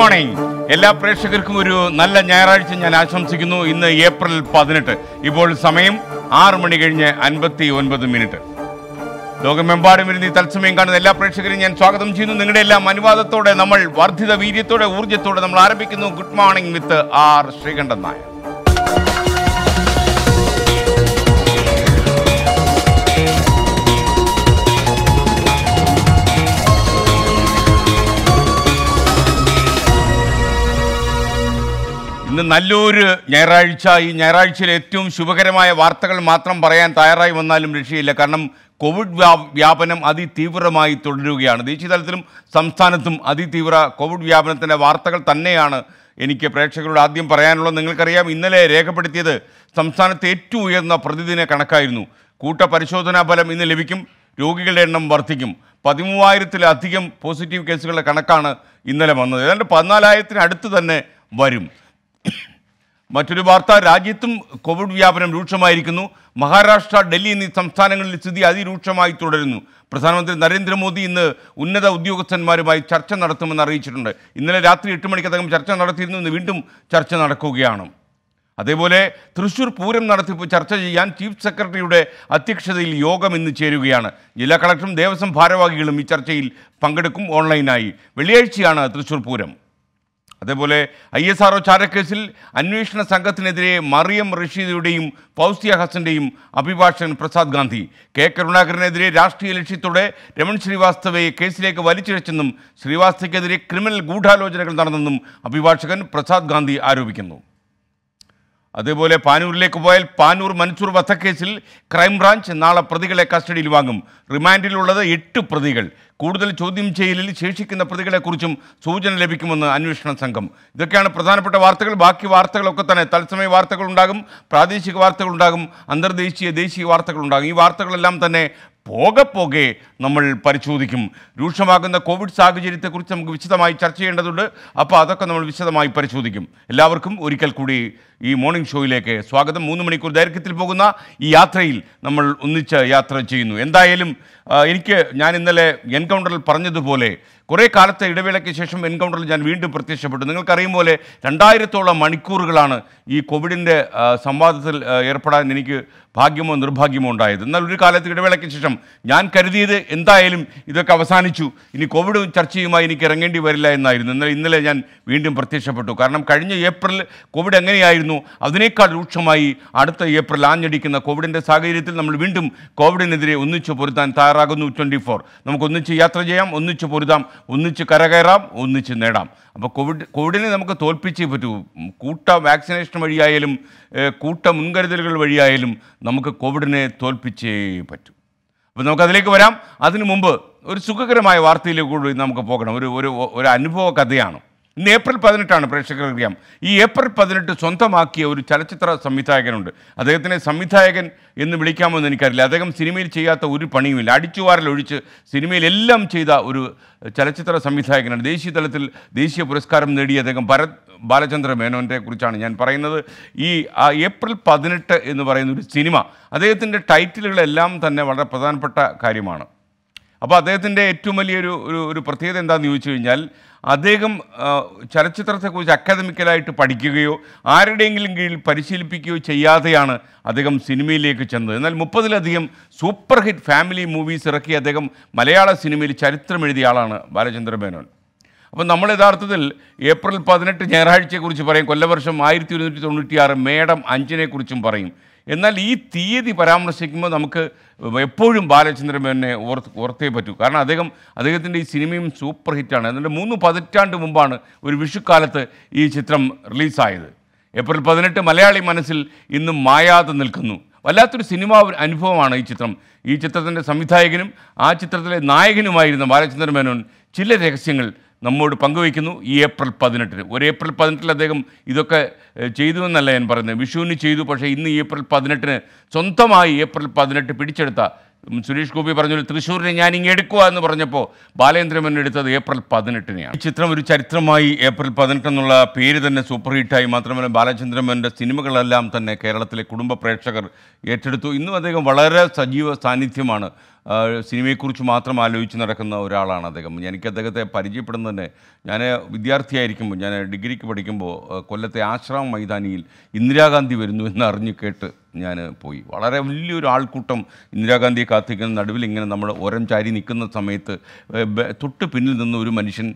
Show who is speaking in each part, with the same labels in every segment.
Speaker 1: morning എല്ലാ പ്രേക്ഷകർക്കും ഒരു നല്ല ഞായറാഴ്ച ഞാൻ ആശംസിക്കുന്നു ഇന്ന് ഏപ്രിൽ പതിനെട്ട് ഇപ്പോൾ സമയം ആറ് മണി കഴിഞ്ഞ് അൻപത്തി ഒൻപത് മിനിറ്റ് ലോകമെമ്പാടും ഇരുന്ന് ഈ തത്സമയം കാണുന്ന എല്ലാ പ്രേക്ഷകരെയും ഞാൻ സ്വാഗതം ചെയ്യുന്നു നിങ്ങളുടെ എല്ലാം അനുവാദത്തോടെ നമ്മൾ വർദ്ധിത വീര്യത്തോടെ ഊർജ്ജത്തോടെ നമ്മൾ ആരംഭിക്കുന്നു good morning with R Sreekandan Nair ഇന്ന് നല്ലൊരു ഞായറാഴ്ച ഈ ഞായറാഴ്ചയിൽ ഏറ്റവും ശുഭകരമായ വാർത്തകൾ മാത്രം പറയാൻ തയ്യാറായി വന്നാലും രക്ഷയില്ല കാരണം കോവിഡ് വ്യാപനം അതിതീവ്രമായി തുടരുകയാണ് ദേശീയ തലത്തിലും സംസ്ഥാനത്തും അതിതീവ്ര കോവിഡ് വ്യാപനത്തിൻ്റെ വാർത്തകൾ തന്നെയാണ് എനിക്ക് പ്രേക്ഷകരോട് ആദ്യം പറയാനുള്ളത് നിങ്ങൾക്കറിയാം ഇന്നലെ രേഖപ്പെടുത്തിയത് സംസ്ഥാനത്ത് ഏറ്റവും ഉയർന്ന പ്രതിദിന കണക്കായിരുന്നു കൂട്ടപരിശോധനാ ഫലം ഇന്ന് ലഭിക്കും രോഗികളുടെ എണ്ണം വർദ്ധിക്കും പതിമൂവായിരത്തിലധികം പോസിറ്റീവ് കേസുകളുടെ കണക്കാണ് ഇന്നലെ വന്നത് ഏതാണ്ട് പതിനാലായിരത്തിന് അടുത്ത് തന്നെ വരും മറ്റൊരു വാർത്ത രാജ്യത്തും കോവിഡ് വ്യാപനം രൂക്ഷമായിരിക്കുന്നു മഹാരാഷ്ട്ര ഡൽഹി എന്നീ സംസ്ഥാനങ്ങളിൽ സ്ഥിതി അതിരൂക്ഷമായി തുടരുന്നു പ്രധാനമന്ത്രി നരേന്ദ്രമോദി ഇന്ന് ഉന്നത ഉദ്യോഗസ്ഥന്മാരുമായി ചർച്ച നടത്തുമെന്ന് അറിയിച്ചിട്ടുണ്ട് ഇന്നലെ രാത്രി എട്ട് മണിക്ക് ചർച്ച നടത്തിയിരുന്നു ഇന്ന് വീണ്ടും ചർച്ച നടക്കുകയാണ് അതേപോലെ തൃശൂർ പൂരം നടത്തിപ്പ് ചർച്ച ചെയ്യാൻ ചീഫ് സെക്രട്ടറിയുടെ അധ്യക്ഷതയിൽ യോഗം ഇന്ന് ചേരുകയാണ് ജില്ലാ കളക്ടറും ദേവസ്വം ഭാരവാഹികളും ഈ ചർച്ചയിൽ പങ്കെടുക്കും ഓൺലൈനായി വെള്ളിയാഴ്ചയാണ് തൃശൂർ പൂരം അതേപോലെ ഐ എസ് ആർ ഒ ചാരക്കേസിൽ അന്വേഷണ സംഘത്തിനെതിരെ മറിയം റഷീദയുടെയും ഫൗസിയ ഹസന്റെയും അഭിഭാഷകൻ പ്രസാദ് ഗാന്ധി കെ കരുണാകരനെതിരെ രാഷ്ട്രീയ ലക്ഷ്യത്തോടെ രമൺ ശ്രീവാസ്തവയെ കേസിലേക്ക് വലിച്ചിഴച്ചെന്നും ശ്രീവാസ്തവയ്ക്കെതിരെ ക്രിമിനൽ ഗൂഢാലോചനകൾ നടന്നെന്നും അഭിഭാഷകൻ പ്രസാദ് ഗാന്ധി ആരോപിക്കുന്നു അതുപോലെ പാനൂരിലേക്ക് പോയാൽ പാനൂർ മൻസൂർ വധക്കേസിൽ ക്രൈംബ്രാഞ്ച് നാളെ പ്രതികളെ കസ്റ്റഡിയിൽ വാങ്ങും റിമാൻഡിലുള്ളത് എട്ട് പ്രതികൾ കൂടുതൽ ചോദ്യം ചെയ്യലിൽ ശേഷിക്കുന്ന പ്രതികളെക്കുറിച്ചും സൂചന ലഭിക്കുമെന്ന് അന്വേഷണ സംഘം ഇതൊക്കെയാണ് പ്രധാനപ്പെട്ട വാർത്തകൾ ബാക്കി വാർത്തകളൊക്കെ തന്നെ തത്സമയ വാർത്തകളുണ്ടാകും പ്രാദേശിക വാർത്തകളുണ്ടാകും അന്തർദേശീയ ദേശീയ വാർത്തകളുണ്ടാകും ഈ വാർത്തകളെല്ലാം തന്നെ പോകെ പോകെ നമ്മൾ പരിശോധിക്കും രൂക്ഷമാകുന്ന കോവിഡ് സാഹചര്യത്തെക്കുറിച്ച് നമുക്ക് വിശദമായി ചർച്ച ചെയ്യേണ്ടതുണ്ട് അപ്പോൾ അതൊക്കെ നമ്മൾ വിശദമായി പരിശോധിക്കും എല്ലാവർക്കും ഒരിക്കൽ കൂടി ഈ മോർണിംഗ് ഷോയിലേക്ക് സ്വാഗതം മൂന്ന് മണിക്കൂർ ദൈർഘ്യത്തിൽ പോകുന്ന ഈ യാത്രയിൽ നമ്മൾ ഒന്നിച്ച് യാത്ര ചെയ്യുന്നു എന്തായാലും എനിക്ക് ഞാൻ ഇന്നലെ എൻകൗണ്ടറിൽ പറഞ്ഞതുപോലെ കുറേ കാലത്തെ ഇടവേളയ്ക്ക് ശേഷം എൻകൗണ്ടറിൽ ഞാൻ വീണ്ടും പ്രത്യക്ഷപ്പെട്ടു നിങ്ങൾക്കറിയും പോലെ രണ്ടായിരത്തോളം മണിക്കൂറുകളാണ് ഈ കോവിഡിൻ്റെ സംവാദത്തിൽ ഏർപ്പെടാൻ എനിക്ക് ഭാഗ്യമോ നിർഭാഗ്യമോ ഉണ്ടായത് എന്നാൽ ഒരു കാലത്ത് ഇടവേളയ്ക്ക് ശേഷം ഞാൻ കരുതിയത് എന്തായാലും ഇതൊക്കെ അവസാനിച്ചു ഇനി കോവിഡ് ചർച്ചയുമായി എനിക്ക് ഇറങ്ങേണ്ടി വരില്ല എന്നായിരുന്നു എന്നാൽ ഇന്നലെ ഞാൻ വീണ്ടും പ്രത്യക്ഷപ്പെട്ടു കാരണം കഴിഞ്ഞ ഏപ്രിൽ കോവിഡ് എങ്ങനെയായിരുന്നു അതിനേക്കാൾ രൂക്ഷമായി അടുത്ത ഏപ്രിൽ ആഞ്ഞടിക്കുന്ന കോവിഡിൻ്റെ സാഹചര്യത്തിൽ നമ്മൾ വീണ്ടും കോവിഡിനെതിരെ ഒന്നിച്ചു പൊരുത്താൻ തയ്യാറാകുന്നു ട്വൻറ്റി ഫോർ ഒന്നിച്ച് യാത്ര ചെയ്യാം ഒന്നിച്ചു പൊരുതാം ഒന്നിച്ച് കരകയറാം ഒന്നിച്ച് നേടാം അപ്പോൾ കോവിഡ് കോവിഡിനെ നമുക്ക് തോൽപ്പിച്ചേ പറ്റൂ കൂട്ട വാക്സിനേഷൻ വഴിയായാലും കൂട്ട മുൻകരുതലുകൾ വഴിയായാലും നമുക്ക് കോവിഡിനെ തോൽപ്പിച്ചേ പറ്റൂ അപ്പോൾ നമുക്കതിലേക്ക് വരാം അതിനു മുമ്പ് ഒരു സുഖകരമായ വാർത്തയിലേക്ക് കൂടി നമുക്ക് പോകണം ഒരു ഒരു അനുഭവ കഥയാണ് ഇന്ന് ഏപ്രിൽ പതിനെട്ടാണ് പ്രേക്ഷകർക്കറിയാം ഈ ഏപ്രിൽ പതിനെട്ട് സ്വന്തമാക്കിയ ഒരു ചലച്ചിത്ര സംവിധായകനുണ്ട് അദ്ദേഹത്തിനെ സംവിധായകൻ എന്ന് വിളിക്കാമെന്ന് എനിക്കറിയില്ല അദ്ദേഹം സിനിമയിൽ ചെയ്യാത്ത ഒരു പണിയുമില്ല അടിച്ചുവാരലൊഴിച്ച് സിനിമയിലെല്ലാം ചെയ്ത ഒരു ചലച്ചിത്ര സംവിധായകനാണ് ദേശീയ തലത്തിൽ ദേശീയ പുരസ്കാരം നേടിയ അദ്ദേഹം ഭരത് ബാലചന്ദ്ര മേനോൻ്റെ കുറിച്ചാണ് ഞാൻ പറയുന്നത് ഈ ആ ഏപ്രിൽ പതിനെട്ട് എന്ന് പറയുന്ന ഒരു സിനിമ അദ്ദേഹത്തിൻ്റെ ടൈറ്റിലുകളെല്ലാം തന്നെ വളരെ പ്രധാനപ്പെട്ട കാര്യമാണ് അപ്പോൾ അദ്ദേഹത്തിൻ്റെ ഏറ്റവും വലിയൊരു ഒരു ഒരു പ്രത്യേകത എന്താണെന്ന് ചോദിച്ചു കഴിഞ്ഞാൽ അദ്ദേഹം ചലച്ചിത്രത്തെക്കുറിച്ച് അക്കാദമിക്കലായിട്ട് പഠിക്കുകയോ ആരുടെയെങ്കിലും കീഴിൽ പരിശീലിപ്പിക്കുകയോ ചെയ്യാതെയാണ് അദ്ദേഹം സിനിമയിലേക്ക് ചെന്നത് എന്നാൽ മുപ്പതിലധികം സൂപ്പർ ഹിറ്റ് ഫാമിലി മൂവീസ് ഇറക്കി അദ്ദേഹം മലയാള സിനിമയിൽ ചരിത്രം എഴുതിയ ആളാണ് ബാലചന്ദ്ര മേനോൻ അപ്പം നമ്മൾ യഥാർത്ഥത്തിൽ ഏപ്രിൽ പതിനെട്ട് ഞായറാഴ്ചയെക്കുറിച്ച് പറയും കൊല്ലവർഷം ആയിരത്തി ഒരുന്നൂറ്റി തൊണ്ണൂറ്റിയാറ് മേടം അഞ്ചിനെക്കുറിച്ചും പറയും എന്നാൽ ഈ തീയതി പരാമർശിക്കുമ്പോൾ നമുക്ക് എപ്പോഴും ബാലചന്ദ്രമേനെ ഓർത്ത് ഓർത്തേ പറ്റൂ കാരണം അദ്ദേഹം അദ്ദേഹത്തിൻ്റെ ഈ സിനിമയും സൂപ്പർ ഹിറ്റാണ് എന്നിട്ട് മൂന്ന് പതിറ്റാണ്ട് മുമ്പാണ് ഒരു വിഷുക്കാലത്ത് ഈ ചിത്രം റിലീസായത് ഏപ്രിൽ പതിനെട്ട് മലയാളി മനസ്സിൽ ഇന്നും മായാതെ നിൽക്കുന്നു വല്ലാത്തൊരു സിനിമാ അനുഭവമാണ് ഈ ചിത്രം ഈ ചിത്രത്തിൻ്റെ സംവിധായകനും ആ ചിത്രത്തിലെ നായകനുമായിരുന്ന ബാലചന്ദ്രമേനോൻ ചില രഹസ്യങ്ങൾ നമ്മോട് പങ്കുവയ്ക്കുന്നു ഈ ഏപ്രിൽ പതിനെട്ടിന് ഒരു ഏപ്രിൽ പതിനെട്ടിൽ അദ്ദേഹം ഇതൊക്കെ ചെയ്തു എന്നല്ല ഞാൻ പറയുന്നത് വിഷുവിന് ചെയ്തു പക്ഷേ ഇന്ന് ഏപ്രിൽ പതിനെട്ടിന് സ്വന്തമായി ഏപ്രിൽ പതിനെട്ട് പിടിച്ചെടുത്ത സുരേഷ് ഗോപി പറഞ്ഞു തൃശ്ശൂരിനെ ഞാൻ ഇങ്ങനെ എടുക്കുക എന്ന് പറഞ്ഞപ്പോൾ ബാലേന്ദ്രമൻ എടുത്തത് ഏപ്രിൽ പതിനെട്ടിനെയാണ് ഈ ചിത്രം ഒരു ചരിത്രമായി ഏപ്രിൽ പതിനെട്ട് എന്നുള്ള പേര് തന്നെ സൂപ്പർ ഹിറ്റായി മാത്രമല്ല ബാലചന്ദ്രമൻ്റെ സിനിമകളെല്ലാം തന്നെ കേരളത്തിലെ കുടുംബ പ്രേക്ഷകർ ഏറ്റെടുത്തു ഇന്നും അദ്ദേഹം വളരെ സജീവ സാന്നിധ്യമാണ് സിനിമയെക്കുറിച്ച് മാത്രം ആലോചിച്ച് നടക്കുന്ന ഒരാളാണ് അദ്ദേഹം എനിക്ക് അദ്ദേഹത്തെ പരിചയപ്പെടുന്നത് തന്നെ ഞാൻ വിദ്യാർത്ഥിയായിരിക്കുമ്പോൾ ഞാൻ ഡിഗ്രിക്ക് പഠിക്കുമ്പോൾ കൊല്ലത്തെ ആശ്രമം മൈതാനിയിൽ ഇന്ദിരാഗാന്ധി വരുന്നു എന്ന് അറിഞ്ഞു കേട്ട് ഞാൻ പോയി വളരെ വലിയൊരു ആൾക്കൂട്ടം ഇന്ദിരാഗാന്ധിയെ കാത്തിക്കുന്ന നടുവിൽ ഇങ്ങനെ നമ്മൾ ഓരം ചാരി നിൽക്കുന്ന സമയത്ത് തൊട്ട് പിന്നിൽ നിന്ന് ഒരു മനുഷ്യൻ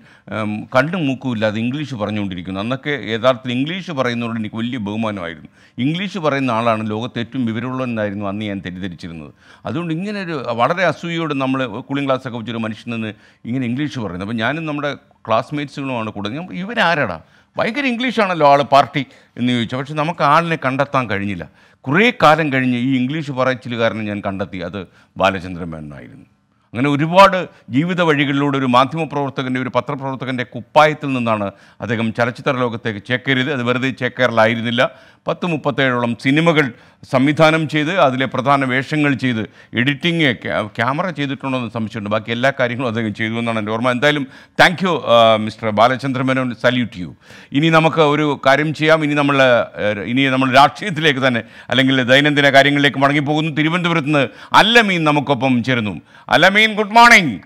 Speaker 1: കണ്ടും മൂക്കുമില്ലാതെ ഇംഗ്ലീഷ് പറഞ്ഞുകൊണ്ടിരിക്കുന്നു അന്നൊക്കെ യഥാർത്ഥത്തിൽ ഇംഗ്ലീഷ് പറയുന്നതോട് എനിക്ക് വലിയ ബഹുമാനമായിരുന്നു ഇംഗ്ലീഷ് പറയുന്ന ആളാണ് ലോകത്ത് ഏറ്റവും എന്നായിരുന്നു അന്ന് ഞാൻ തെറ്റിദ്ധരിച്ചിരുന്നത് അതുകൊണ്ട് ഇങ്ങനെ ഒരു വളരെ അസൂയോട് നമ്മൾ കൂളിംഗ് ക്ലാസ്സൊക്കെ വെച്ചൊരു മനുഷ്യൻ നിന്ന് ഇങ്ങനെ ഇംഗ്ലീഷ് പറയുന്നത് അപ്പോൾ ഞാനും നമ്മുടെ ക്ലാസ്മേറ്റ്സുകളുമാണ് കൂടുതൽ ഇവരാരടാ ഭയങ്കര ഇംഗ്ലീഷാണല്ലോ ആൾ പാർട്ടി എന്ന് ചോദിച്ചു പക്ഷെ നമുക്ക് ആളിനെ കണ്ടെത്താൻ കഴിഞ്ഞില്ല കുറേ കാലം കഴിഞ്ഞ് ഈ ഇംഗ്ലീഷ് കാരണം ഞാൻ കണ്ടെത്തി അത് ബാലചന്ദ്രൻ മേനായിരുന്നു അങ്ങനെ ഒരുപാട് ജീവിത വഴികളിലൂടെ ഒരു മാധ്യമപ്രവർത്തകൻ്റെ ഒരു പത്രപ്രവർത്തകൻ്റെ കുപ്പായത്തിൽ നിന്നാണ് അദ്ദേഹം ചലച്ചിത്ര ലോകത്തേക്ക് ചേക്കേറിയത് അത് വെറുതെ ചേക്കേറലായിരുന്നില്ല പത്ത് മുപ്പത്തേഴോളം സിനിമകൾ സംവിധാനം ചെയ്ത് അതിലെ പ്രധാന വേഷങ്ങൾ ചെയ്ത് എഡിറ്റിംഗ് ക്യാമറ ചെയ്തിട്ടുണ്ടോ എന്ന് സംശയമുണ്ട് ബാക്കി എല്ലാ കാര്യങ്ങളും അദ്ദേഹം ചെയ്തു എന്നാണ് എൻ്റെ ഓർമ്മ എന്തായാലും thank you mister Balachandra Menon salute you ഇനി നമുക്ക് ഒരു കാര്യം ചെയ്യാം ഇനി നമ്മൾ ഇനി നമ്മൾ രാഷ്ട്രീയത്തിലേക്ക് തന്നെ അല്ലെങ്കിൽ ദൈനംദിന കാര്യങ്ങളിലേക്ക് മടങ്ങിപ്പോകുന്നു തിരുവനന്തപുരത്ത് നിന്ന് അല്ലമീൻ നമുക്കൊപ്പം ചേരുന്നു അല്ലമീൻ ഗുഡ് മോർണിംഗ്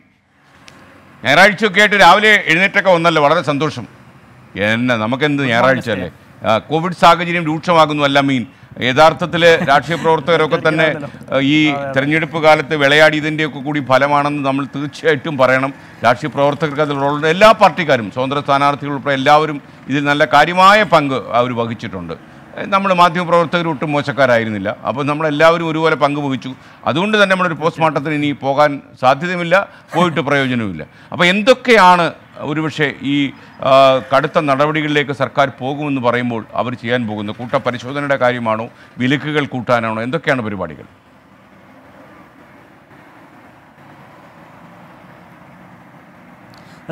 Speaker 1: ഞായറാഴ്ചയൊക്കെ ആയിട്ട് രാവിലെ എഴുന്നേറ്റൊക്കെ വന്നല്ലോ വളരെ സന്തോഷം എന്നെ നമുക്കെന്ത് ഞായറാഴ്ച അല്ലേ കോവിഡ് സാഹചര്യം രൂക്ഷമാകുന്നു അല്ലമീൻ യഥാർത്ഥത്തിൽ രാഷ്ട്രീയ പ്രവർത്തകരൊക്കെ തന്നെ ഈ തെരഞ്ഞെടുപ്പ് കാലത്ത് വിളയാടിയതിൻ്റെയൊക്കെ കൂടി ഫലമാണെന്ന് നമ്മൾ തീർച്ചയായിട്ടും പറയണം രാഷ്ട്രീയ പ്രവർത്തകർക്ക് അതിൽ റോളുണ്ട് എല്ലാ പാർട്ടിക്കാരും സ്വതന്ത്ര സ്ഥാനാർത്ഥികൾ ഉൾപ്പെടെ എല്ലാവരും ഇതിൽ നല്ല കാര്യമായ പങ്ക് അവർ വഹിച്ചിട്ടുണ്ട് നമ്മൾ മാധ്യമപ്രവർത്തകർ ഒട്ടും മോശക്കാരായിരുന്നില്ല അപ്പോൾ നമ്മളെല്ലാവരും ഒരുപോലെ പങ്കുവഹിച്ചു അതുകൊണ്ട് തന്നെ നമ്മളൊരു പോസ്റ്റ്മോർട്ടത്തിന് ഇനി പോകാൻ സാധ്യതയുമില്ല പോയിട്ട് പ്രയോജനവുമില്ല അപ്പോൾ എന്തൊക്കെയാണ് ഒരുപക്ഷെ ഈ കടുത്ത നടപടികളിലേക്ക് സർക്കാർ പോകുമെന്ന് പറയുമ്പോൾ അവർ ചെയ്യാൻ പോകുന്നത് കൂട്ടപരിശോധനയുടെ കാര്യമാണോ വിലക്കുകൾ കൂട്ടാനാണോ എന്തൊക്കെയാണ് പരിപാടികൾ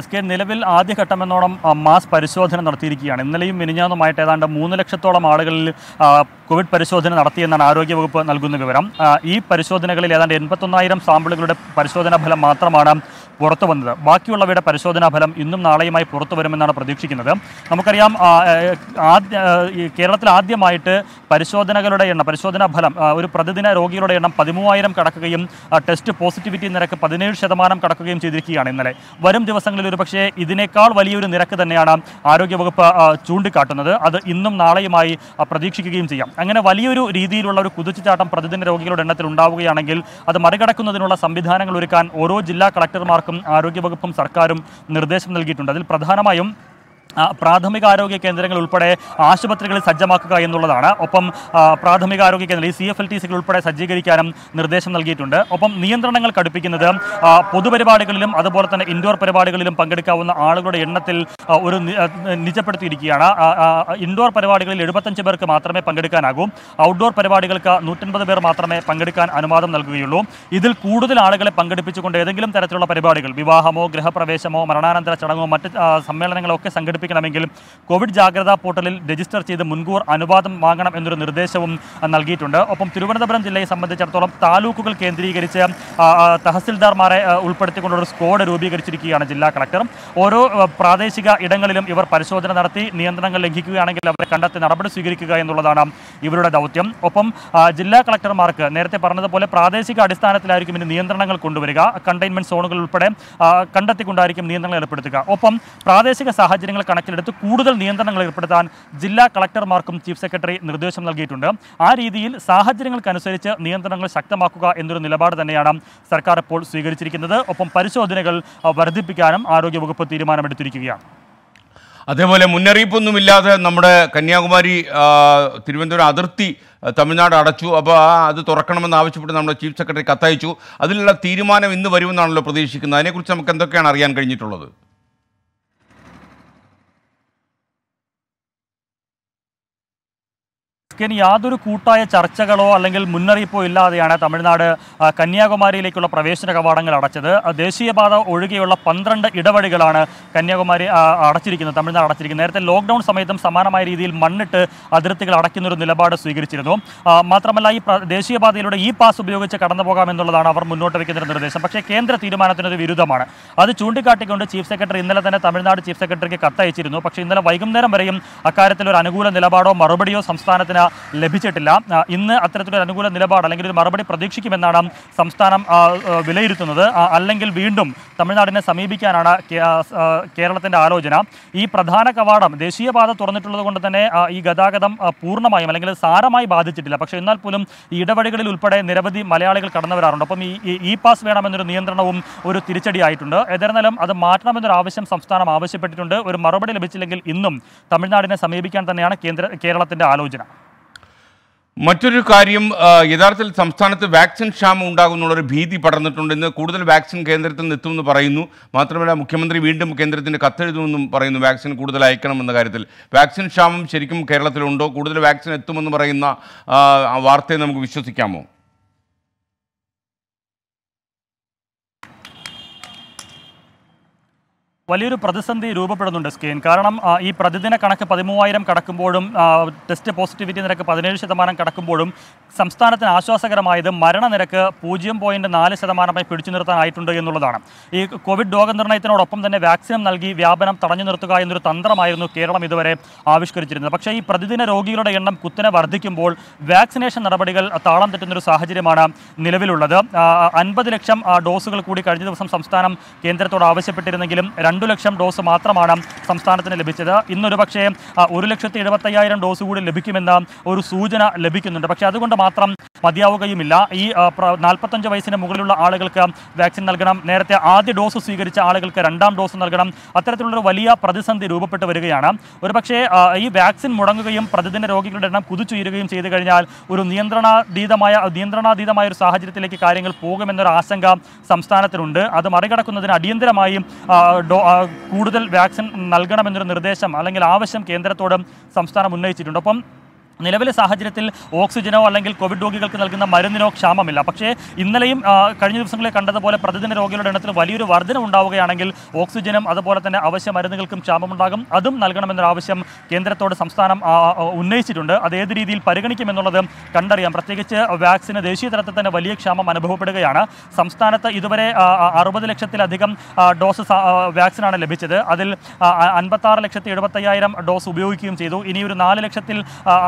Speaker 2: എസ് കെ നിലവിൽ ആദ്യഘട്ടമെന്നോണം മാസ് പരിശോധന നടത്തിയിരിക്കുകയാണ് ഇന്നലെയും മിനിഞ്ഞാന്നുമായിട്ട് ഏതാണ്ട് മൂന്ന് ലക്ഷത്തോളം ആളുകളിൽ കോവിഡ് പരിശോധന നടത്തിയെന്നാണ് ആരോഗ്യവകുപ്പ് നൽകുന്ന വിവരം ഈ പരിശോധനകളിൽ ഏതാണ്ട് എൺപത്തൊന്നായിരം സാമ്പിളുകളുടെ പരിശോധനാ ഫലം മാത്രമാണ് പുറത്തു വന്നത് ബാക്കിയുള്ളവയുടെ പരിശോധനാ ഫലം ഇന്നും നാളെയുമായി പുറത്തു വരുമെന്നാണ് പ്രതീക്ഷിക്കുന്നത് നമുക്കറിയാം ആദ്യ കേരളത്തിൽ ആദ്യമായിട്ട് പരിശോധനകളുടെ എണ്ണം പരിശോധനാ ഫലം ഒരു പ്രതിദിന രോഗികളുടെ എണ്ണം പതിമൂവായിരം കടക്കുകയും ടെസ്റ്റ് പോസിറ്റിവിറ്റി നിരക്ക് പതിനേഴ് ശതമാനം കടക്കുകയും ചെയ്തിരിക്കുകയാണ് ഇന്നലെ വരും ദിവസങ്ങളിൽ ഒരു പക്ഷേ ഇതിനേക്കാൾ വലിയൊരു നിരക്ക് തന്നെയാണ് ആരോഗ്യവകുപ്പ് ചൂണ്ടിക്കാട്ടുന്നത് അത് ഇന്നും നാളെയുമായി പ്രതീക്ഷിക്കുകയും ചെയ്യാം അങ്ങനെ വലിയൊരു രീതിയിലുള്ള ഒരു കുതിച്ചുചാട്ടം പ്രതിദിന രോഗികളുടെ എണ്ണത്തിൽ ഉണ്ടാവുകയാണെങ്കിൽ അത് മറികടക്കുന്നതിനുള്ള സംവിധാനങ്ങൾ ഒരുക്കാൻ ഓരോ ജില്ലാ കളക്ടർമാർക്കും ആരോഗ്യവകുപ്പും സർക്കാരും നിർദ്ദേശം നൽകിയിട്ടുണ്ട് അതിൽ പ്രധാനമായും പ്രാഥമിക ആരോഗ്യ കേന്ദ്രങ്ങൾ ഉൾപ്പെടെ ആശുപത്രികളിൽ സജ്ജമാക്കുക എന്നുള്ളതാണ് ഒപ്പം പ്രാഥമിക ആരോഗ്യ കേന്ദ്രം ഈ സി എഫ് എൽ ടി സികൾ ഉൾപ്പെടെ സജ്ജീകരിക്കാനും നിർദ്ദേശം നൽകിയിട്ടുണ്ട് ഒപ്പം നിയന്ത്രണങ്ങൾ കടുപ്പിക്കുന്നത് പൊതുപരിപാടികളിലും അതുപോലെ തന്നെ ഇൻഡോർ പരിപാടികളിലും പങ്കെടുക്കാവുന്ന ആളുകളുടെ എണ്ണത്തിൽ ഒരു നിജപ്പെടുത്തിയിരിക്കുകയാണ് ഇൻഡോർ പരിപാടികളിൽ എഴുപത്തഞ്ച് പേർക്ക് മാത്രമേ പങ്കെടുക്കാനാകൂ ഔട്ട്ഡോർ പരിപാടികൾക്ക് നൂറ്റൻപത് പേർ മാത്രമേ പങ്കെടുക്കാൻ അനുവാദം നൽകുകയുള്ളൂ ഇതിൽ കൂടുതൽ ആളുകളെ പങ്കെടുപ്പിച്ചുകൊണ്ട് ഏതെങ്കിലും തരത്തിലുള്ള പരിപാടികൾ വിവാഹമോ ഗൃഹപ്രവേശമോ മരണാനന്തര ചടങ്ങോ മറ്റ് സമ്മേളനങ്ങളോ ഒക്കെ സംഘടിപ്പിക്കും സംഘടിപ്പിക്കണമെങ്കിൽ കോവിഡ് ജാഗ്രതാ പോർട്ടലിൽ രജിസ്റ്റർ ചെയ്ത് മുൻകൂർ അനുവാദം വാങ്ങണം എന്നൊരു നിർദ്ദേശവും നൽകിയിട്ടുണ്ട് ഒപ്പം തിരുവനന്തപുരം ജില്ലയെ സംബന്ധിച്ചിടത്തോളം താലൂക്കുകൾ കേന്ദ്രീകരിച്ച് തഹസിൽദാർമാരെ ഉൾപ്പെടുത്തിക്കൊണ്ടൊരു സ്ക്വാഡ് രൂപീകരിച്ചിരിക്കുകയാണ് ജില്ലാ കളക്ടർ ഓരോ പ്രാദേശിക ഇടങ്ങളിലും ഇവർ പരിശോധന നടത്തി നിയന്ത്രണങ്ങൾ ലംഘിക്കുകയാണെങ്കിൽ അവരെ കണ്ടെത്തി നടപടി സ്വീകരിക്കുക എന്നുള്ളതാണ് ഇവരുടെ ദൗത്യം ഒപ്പം ജില്ലാ കളക്ടർമാർക്ക് നേരത്തെ പറഞ്ഞതുപോലെ പ്രാദേശിക അടിസ്ഥാനത്തിലായിരിക്കും ഇനി നിയന്ത്രണങ്ങൾ കൊണ്ടുവരിക കണ്ടെയ്ൻമെന്റ് സോണുകൾ ഉൾപ്പെടെ കണ്ടെത്തിക്കൊണ്ടായിരിക്കും നിയന്ത്രണങ്ങൾ ഏർപ്പെടുത്തുക ഒപ്പം പ്രാദേശിക സാഹചര്യങ്ങൾ കണക്കിലെടുത്ത് കൂടുതൽ നിയന്ത്രണങ്ങൾ ഏർപ്പെടുത്താൻ ജില്ലാ കളക്ടർമാർക്കും ചീഫ് സെക്രട്ടറി നിർദ്ദേശം നൽകിയിട്ടുണ്ട് ആ രീതിയിൽ സാഹചര്യങ്ങൾക്കനുസരിച്ച് നിയന്ത്രണങ്ങൾ ശക്തമാക്കുക എന്നൊരു നിലപാട് തന്നെയാണ് സർക്കാർ ഇപ്പോൾ സ്വീകരിച്ചിരിക്കുന്നത് ഒപ്പം പരിശോധനകൾ വർദ്ധിപ്പിക്കാനും ആരോഗ്യവകുപ്പ് തീരുമാനമെടുത്തിരിക്കുകയാണ്
Speaker 1: അതേപോലെ മുന്നറിയിപ്പൊന്നുമില്ലാതെ നമ്മുടെ കന്യാകുമാരി തിരുവനന്തപുരം അതിർത്തി തമിഴ്നാട് അടച്ചു അപ്പോൾ അത് തുറക്കണമെന്ന് ആവശ്യപ്പെട്ട് നമ്മുടെ ചീഫ് സെക്രട്ടറി കത്തയച്ചു അതിലുള്ള തീരുമാനം ഇന്ന് വരുമെന്നാണല്ലോ പ്രതീക്ഷിക്കുന്നത് അതിനെക്കുറിച്ച് നമുക്ക് എന്തൊക്കെയാണ് അറിയാൻ കഴിഞ്ഞിട്ടുള്ളത്
Speaker 2: ടിക്കറ്റിന് യാതൊരു കൂട്ടായ ചർച്ചകളോ അല്ലെങ്കിൽ മുന്നറിയിപ്പോ ഇല്ലാതെയാണ് തമിഴ്നാട് കന്യാകുമാരിയിലേക്കുള്ള പ്രവേശന കവാടങ്ങൾ അടച്ചത് ദേശീയപാത ഒഴികെയുള്ള പന്ത്രണ്ട് ഇടവഴികളാണ് കന്യാകുമാരി അടച്ചിരിക്കുന്നത് തമിഴ്നാട് അടച്ചിരിക്കുന്നത് നേരത്തെ ലോക്ക്ഡൗൺ സമയത്തും സമാനമായ രീതിയിൽ മണ്ണിട്ട് അതിർത്തികൾ അടയ്ക്കുന്നൊരു നിലപാട് സ്വീകരിച്ചിരുന്നു മാത്രമല്ല ഈ ദേശീയപാതയിലൂടെ ഈ പാസ് ഉപയോഗിച്ച് കടന്നു പോകാമെന്നുള്ളതാണ് അവർ മുന്നോട്ട് വയ്ക്കുന്ന നിർദ്ദേശം പക്ഷേ കേന്ദ്ര തീരുമാനത്തിനത് വിരുദ്ധമാണ് അത് ചൂണ്ടിക്കാട്ടിക്കൊണ്ട് ചീഫ് സെക്രട്ടറി ഇന്നലെ തന്നെ തമിഴ്നാട് ചീഫ് സെക്രട്ടറിക്ക് കത്തയച്ചിരുന്നു പക്ഷേ ഇന്നലെ വൈകുന്നേരം വരെയും അക്കാര്യത്തിൽ ഒരു അനുകൂല നിലപാടോ മറുപടിയോ സംസ്ഥാനത്തിന് ലഭിച്ചിട്ടില്ല ഇന്ന് അത്തരത്തിലൊരു അനുകൂല നിലപാട് അല്ലെങ്കിൽ ഒരു മറുപടി പ്രതീക്ഷിക്കുമെന്നാണ് സംസ്ഥാനം വിലയിരുത്തുന്നത് അല്ലെങ്കിൽ വീണ്ടും തമിഴ്നാടിനെ സമീപിക്കാനാണ് കേരളത്തിൻ്റെ ആലോചന ഈ പ്രധാന കവാടം ദേശീയപാത തുറന്നിട്ടുള്ളത് കൊണ്ട് തന്നെ ഈ ഗതാഗതം പൂർണ്ണമായും അല്ലെങ്കിൽ സാരമായി ബാധിച്ചിട്ടില്ല പക്ഷേ എന്നാൽ പോലും ഈ ഇടവഴികളിൽ ഉൾപ്പെടെ നിരവധി മലയാളികൾ കടന്നുവരാറുണ്ട് അപ്പം ഈ ഇ പാസ് വേണമെന്നൊരു നിയന്ത്രണവും ഒരു തിരിച്ചടിയായിട്ടുണ്ട് ഏതായിരുന്നാലും അത് മാറ്റണമെന്നൊരു ആവശ്യം സംസ്ഥാനം ആവശ്യപ്പെട്ടിട്ടുണ്ട് ഒരു മറുപടി ലഭിച്ചില്ലെങ്കിൽ ഇന്നും തമിഴ്നാടിനെ സമീപിക്കാൻ തന്നെയാണ് കേന്ദ്ര കേരളത്തിൻ്റെ ആലോചന
Speaker 1: മറ്റൊരു കാര്യം യഥാർത്ഥത്തിൽ സംസ്ഥാനത്ത് വാക്സിൻ ക്ഷാമം ഉണ്ടാകുന്നുള്ളൊരു ഭീതി പടർന്നിട്ടുണ്ട് ഇന്ന് കൂടുതൽ വാക്സിൻ കേന്ദ്രത്തിൽ നിന്ന് എത്തുമെന്ന് പറയുന്നു മാത്രമല്ല മുഖ്യമന്ത്രി വീണ്ടും കേന്ദ്രത്തിൻ്റെ കത്തെഴുതുമെന്നും പറയുന്നു വാക്സിൻ കൂടുതൽ അയക്കണമെന്ന കാര്യത്തിൽ വാക്സിൻ ക്ഷാമം ശരിക്കും കേരളത്തിലുണ്ടോ കൂടുതൽ വാക്സിൻ എത്തുമെന്ന് പറയുന്ന വാർത്തയെ നമുക്ക് വിശ്വസിക്കാമോ
Speaker 2: വലിയൊരു പ്രതിസന്ധി രൂപപ്പെടുന്നുണ്ട് സ്കീൻ കാരണം ഈ പ്രതിദിന കണക്ക് പതിമൂവായിരം കടക്കുമ്പോഴും ടെസ്റ്റ് പോസിറ്റിവിറ്റി നിരക്ക് പതിനേഴ് ശതമാനം കടക്കുമ്പോഴും സംസ്ഥാനത്തിന് ആശ്വാസകരമായത് മരണനിരക്ക് പൂജ്യം പോയിന്റ് നാല് ശതമാനമായി പിടിച്ചു നിർത്താനായിട്ടുണ്ട് എന്നുള്ളതാണ് ഈ കോവിഡ് രോഗനിർണയത്തിനോടൊപ്പം തന്നെ വാക്സിനും നൽകി വ്യാപനം തടഞ്ഞു നിർത്തുക എന്നൊരു തന്ത്രമായിരുന്നു കേരളം ഇതുവരെ ആവിഷ്കരിച്ചിരുന്നത് പക്ഷേ ഈ പ്രതിദിന രോഗികളുടെ എണ്ണം കുത്തനെ വർദ്ധിക്കുമ്പോൾ വാക്സിനേഷൻ നടപടികൾ താളം തെറ്റുന്നൊരു സാഹചര്യമാണ് നിലവിലുള്ളത് അൻപത് ലക്ഷം ഡോസുകൾ കൂടി കഴിഞ്ഞ ദിവസം സംസ്ഥാനം കേന്ദ്രത്തോട് ആവശ്യപ്പെട്ടിരുന്നെങ്കിലും രണ്ടു ലക്ഷം ഡോസ് മാത്രമാണ് സംസ്ഥാനത്തിന് ലഭിച്ചത് ഇന്നൊരു പക്ഷേ ഒരു ലക്ഷത്തി എഴുപത്തയ്യായിരം ഡോസ് കൂടി ലഭിക്കുമെന്ന ഒരു സൂചന ലഭിക്കുന്നുണ്ട് പക്ഷേ അതുകൊണ്ട് മാത്രം മതിയാവുകയുമില്ല ഈ നാൽപ്പത്തഞ്ച് വയസ്സിന് മുകളിലുള്ള ആളുകൾക്ക് വാക്സിൻ നൽകണം നേരത്തെ ആദ്യ ഡോസ് സ്വീകരിച്ച ആളുകൾക്ക് രണ്ടാം ഡോസ് നൽകണം അത്തരത്തിലുള്ളൊരു വലിയ പ്രതിസന്ധി രൂപപ്പെട്ടു വരികയാണ് ഒരുപക്ഷേ ഈ വാക്സിൻ മുടങ്ങുകയും പ്രതിദിന രോഗികളുടെ എണ്ണം കുതിച്ചുയരുകയും ചെയ്തു കഴിഞ്ഞാൽ ഒരു നിയന്ത്രണാതീതമായ നിയന്ത്രണാതീതമായ ഒരു സാഹചര്യത്തിലേക്ക് കാര്യങ്ങൾ പോകുമെന്നൊരു ആശങ്ക സംസ്ഥാനത്തിനുണ്ട് അത് മറികടക്കുന്നതിന് അടിയന്തരമായും കൂടുതൽ വാക്സിൻ നൽകണമെന്നൊരു നിർദ്ദേശം അല്ലെങ്കിൽ ആവശ്യം കേന്ദ്രത്തോട് സംസ്ഥാനം ഉന്നയിച്ചിട്ടുണ്ട് ഒപ്പം നിലവിലെ സാഹചര്യത്തിൽ ഓക്സിജനോ അല്ലെങ്കിൽ കോവിഡ് രോഗികൾക്ക് നൽകുന്ന മരുന്നിനോ ക്ഷാമമില്ല പക്ഷേ ഇന്നലെയും കഴിഞ്ഞ ദിവസങ്ങളിൽ കണ്ടതുപോലെ പ്രതിദിന രോഗികളുടെ എണ്ണത്തിൽ വലിയൊരു വർധന ഉണ്ടാവുകയാണെങ്കിൽ ഓക്സിജനും അതുപോലെ തന്നെ അവശ്യ മരുന്നുകൾക്കും ക്ഷാമമുണ്ടാകും അതും ആവശ്യം കേന്ദ്രത്തോട് സംസ്ഥാനം ഉന്നയിച്ചിട്ടുണ്ട് അത് ഏത് രീതിയിൽ പരിഗണിക്കുമെന്നുള്ളത് കണ്ടറിയാം പ്രത്യേകിച്ച് വാക്സിന് ദേശീയ തലത്തിൽ തന്നെ വലിയ ക്ഷാമം അനുഭവപ്പെടുകയാണ് സംസ്ഥാനത്ത് ഇതുവരെ അറുപത് ലക്ഷത്തിലധികം ഡോസ് വാക്സിനാണ് ലഭിച്ചത് അതിൽ അൻപത്താറ് ലക്ഷത്തി എഴുപത്തയ്യായിരം ഡോസ് ഉപയോഗിക്കുകയും ചെയ്തു ഇനി ഒരു നാല് ലക്ഷത്തിൽ